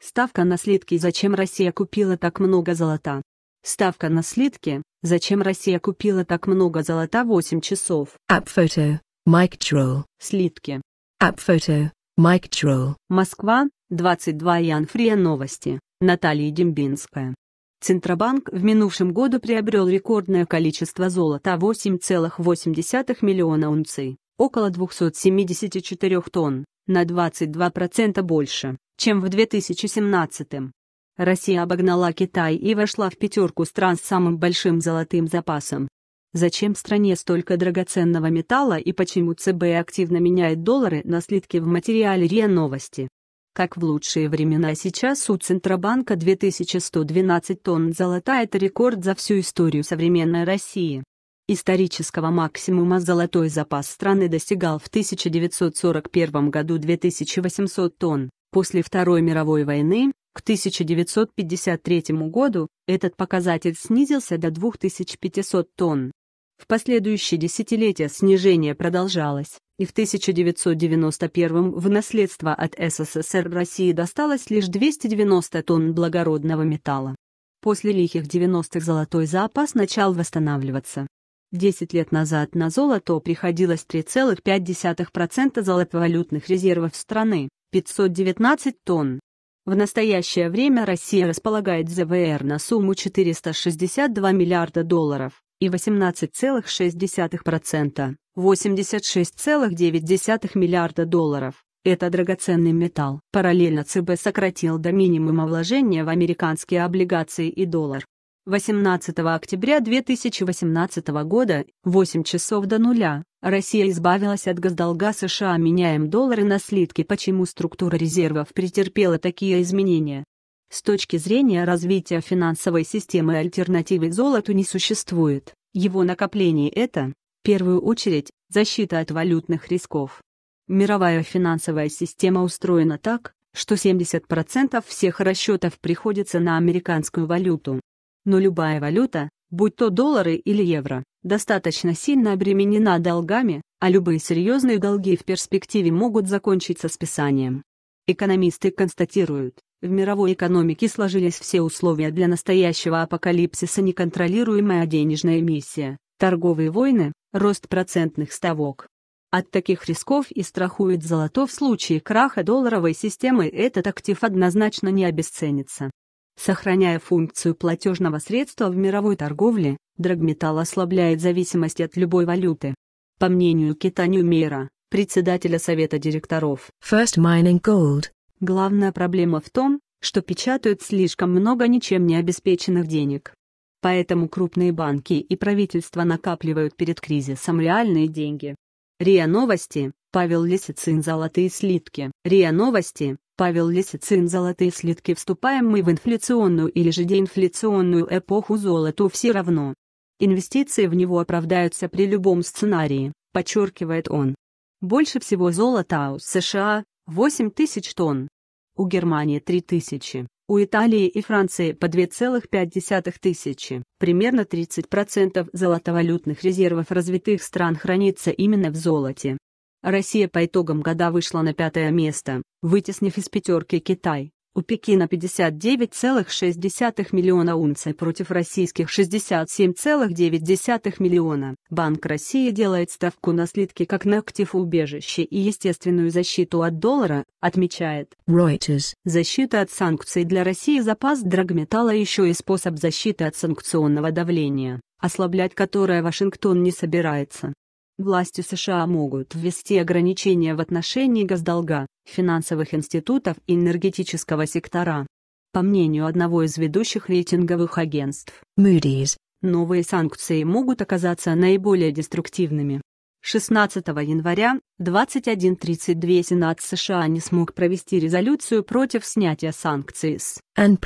Ставка на слитки «Зачем Россия купила так много золота?» Ставка на слитки «Зачем Россия купила так много золота?» 8 часов. Апфото. Майк Тролл. Слитки. Апфото. Майк Тролл. Москва. 22 Янфрия новости. Наталья Дембинская. Центробанк в минувшем году приобрел рекордное количество золота 8,8 миллиона унций, около 274 тонн, на 22% больше, чем в 2017 -м. Россия обогнала Китай и вошла в пятерку стран с самым большим золотым запасом. Зачем стране столько драгоценного металла и почему ЦБ активно меняет доллары на слитки в материале РИА Новости? Как в лучшие времена сейчас у Центробанка 2112 тонн золота – это рекорд за всю историю современной России. Исторического максимума золотой запас страны достигал в 1941 году 2800 тонн. После Второй мировой войны к 1953 году этот показатель снизился до 2500 тонн. В последующие десятилетия снижение продолжалось, и в 1991 в наследство от СССР России досталось лишь 290 тонн благородного металла. После лихих 90-х золотой запас начал восстанавливаться. Десять лет назад на золото приходилось 3,5% золотовалютных резервов страны. 519 тонн. В настоящее время Россия располагает ЗВР на сумму 462 миллиарда долларов и 18,6%, 86,9 миллиарда долларов. Это драгоценный металл. Параллельно ЦБ сократил до минимума вложения в американские облигации и доллар. 18 октября 2018 года, 8 часов до нуля, Россия избавилась от госдолга США, меняем доллары на слитки. Почему структура резервов претерпела такие изменения? С точки зрения развития финансовой системы альтернативы золоту не существует. Его накопление – это, в первую очередь, защита от валютных рисков. Мировая финансовая система устроена так, что 70% всех расчетов приходится на американскую валюту но любая валюта, будь то доллары или евро, достаточно сильно обременена долгами, а любые серьезные долги в перспективе могут закончиться списанием. Экономисты констатируют, в мировой экономике сложились все условия для настоящего апокалипсиса неконтролируемая денежная эмиссия, торговые войны, рост процентных ставок. От таких рисков и страхует золото в случае краха долларовой системы этот актив однозначно не обесценится. Сохраняя функцию платежного средства в мировой торговле, драгметалл ослабляет зависимость от любой валюты. По мнению Кита Ньюмера, председателя совета директоров First Mining Gold, главная проблема в том, что печатают слишком много ничем не обеспеченных денег. Поэтому крупные банки и правительства накапливают перед кризисом реальные деньги. РИА Новости, Павел Лисицын «Золотые слитки». РИА Новости, Павел Лисицын «Золотые слитки» вступаем мы в инфляционную или же деинфляционную эпоху золоту все равно. Инвестиции в него оправдаются при любом сценарии, подчеркивает он. Больше всего золота у США – 8 тысяч тонн. У Германии – 3 тысячи, у Италии и Франции по 2,5 тысячи. Примерно 30% золотовалютных резервов развитых стран хранится именно в золоте. Россия по итогам года вышла на пятое место, вытеснив из пятерки Китай. У Пекина 59,6 миллиона унций против российских 67,9 миллиона. Банк России делает ставку на слитки как на актив убежище и естественную защиту от доллара, отмечает Reuters. Защита от санкций для России запас драгметалла еще и способ защиты от санкционного давления, ослаблять которое Вашингтон не собирается. Власти США могут ввести ограничения в отношении госдолга, финансовых институтов и энергетического сектора. По мнению одного из ведущих рейтинговых агентств, Moody's, новые санкции могут оказаться наиболее деструктивными. 16 января 21.32 Сенат США не смог провести резолюцию против снятия санкций с N+.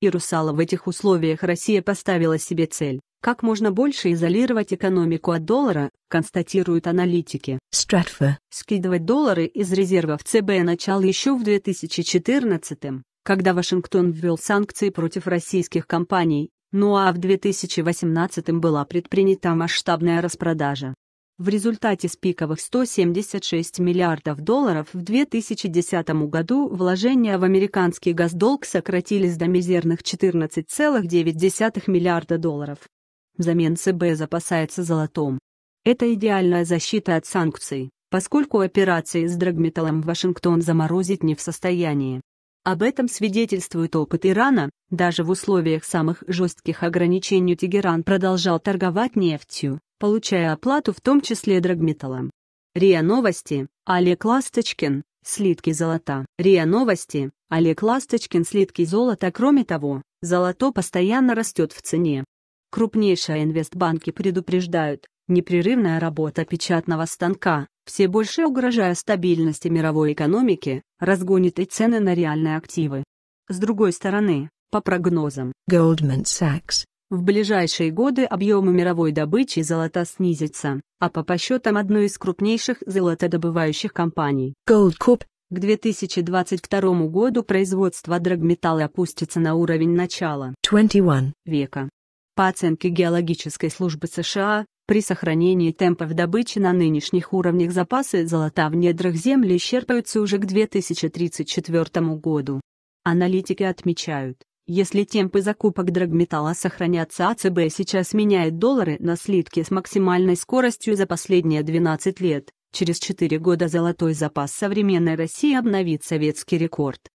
и Русала в этих условиях Россия поставила себе цель как можно больше изолировать экономику от доллара, констатируют аналитики. Стратфа Скидывать доллары из резервов ЦБ начал еще в 2014 когда Вашингтон ввел санкции против российских компаний, ну а в 2018 была предпринята масштабная распродажа. В результате с пиковых 176 миллиардов долларов в 2010 году вложения в американский госдолг сократились до мизерных 14,9 миллиарда долларов. Взамен ЦБ запасается золотом. Это идеальная защита от санкций, поскольку операции с драгметаллом Вашингтон заморозить не в состоянии. Об этом свидетельствует опыт Ирана, даже в условиях самых жестких ограничений Тегеран продолжал торговать нефтью, получая оплату в том числе драгметаллом. РИА Новости, Олег Ласточкин, слитки золота. РИА Новости, Олег Ласточкин, слитки золота. Кроме того, золото постоянно растет в цене. Крупнейшие инвестбанки предупреждают, непрерывная работа печатного станка, все больше угрожая стабильности мировой экономики, разгонит и цены на реальные активы. С другой стороны, по прогнозам Goldman Sachs, в ближайшие годы объемы мировой добычи золота снизятся, а по подсчетам одной из крупнейших золотодобывающих компаний Goldcorp к 2022 году производство драгметалла опустится на уровень начала 21 века. По оценке Геологической службы США, при сохранении темпов добычи на нынешних уровнях запасы золота в недрах Земли исчерпаются уже к 2034 году. Аналитики отмечают, если темпы закупок драгметалла сохранятся, АЦБ сейчас меняет доллары на слитки с максимальной скоростью за последние 12 лет. Через 4 года золотой запас современной России обновит советский рекорд.